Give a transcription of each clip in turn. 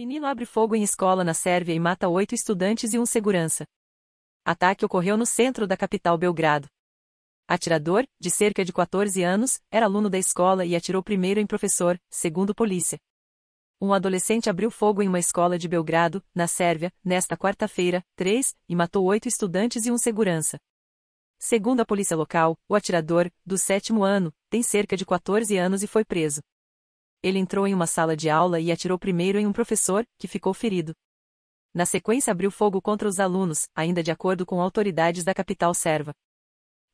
Menino abre fogo em escola na Sérvia e mata oito estudantes e um segurança. Ataque ocorreu no centro da capital Belgrado. Atirador, de cerca de 14 anos, era aluno da escola e atirou primeiro em professor, segundo polícia. Um adolescente abriu fogo em uma escola de Belgrado, na Sérvia, nesta quarta-feira, 3, e matou oito estudantes e um segurança. Segundo a polícia local, o atirador, do sétimo ano, tem cerca de 14 anos e foi preso. Ele entrou em uma sala de aula e atirou primeiro em um professor, que ficou ferido. Na sequência abriu fogo contra os alunos, ainda de acordo com autoridades da capital serva.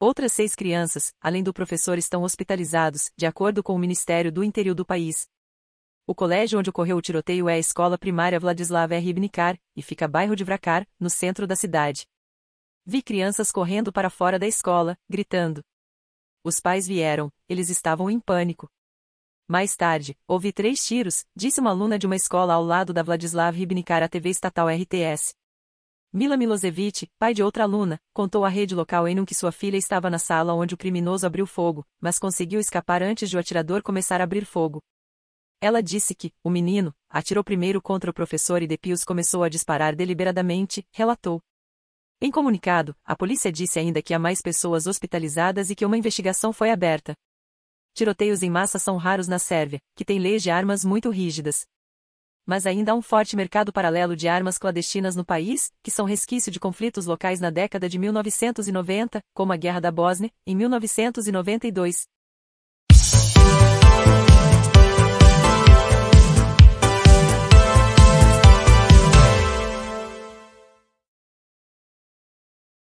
Outras seis crianças, além do professor, estão hospitalizados, de acordo com o Ministério do Interior do país. O colégio onde ocorreu o tiroteio é a Escola Primária Vladislav R. e fica bairro de Vracar, no centro da cidade. Vi crianças correndo para fora da escola, gritando. Os pais vieram, eles estavam em pânico. Mais tarde, houve três tiros, disse uma aluna de uma escola ao lado da Vladislav Ribnikar à TV estatal RTS. Mila Milosevic, pai de outra aluna, contou à rede local em que sua filha estava na sala onde o criminoso abriu fogo, mas conseguiu escapar antes de o atirador começar a abrir fogo. Ela disse que, o menino, atirou primeiro contra o professor e Depius começou a disparar deliberadamente, relatou. Em comunicado, a polícia disse ainda que há mais pessoas hospitalizadas e que uma investigação foi aberta. Tiroteios em massa são raros na Sérvia, que tem leis de armas muito rígidas. Mas ainda há um forte mercado paralelo de armas clandestinas no país, que são resquício de conflitos locais na década de 1990, como a Guerra da Bósnia, em 1992,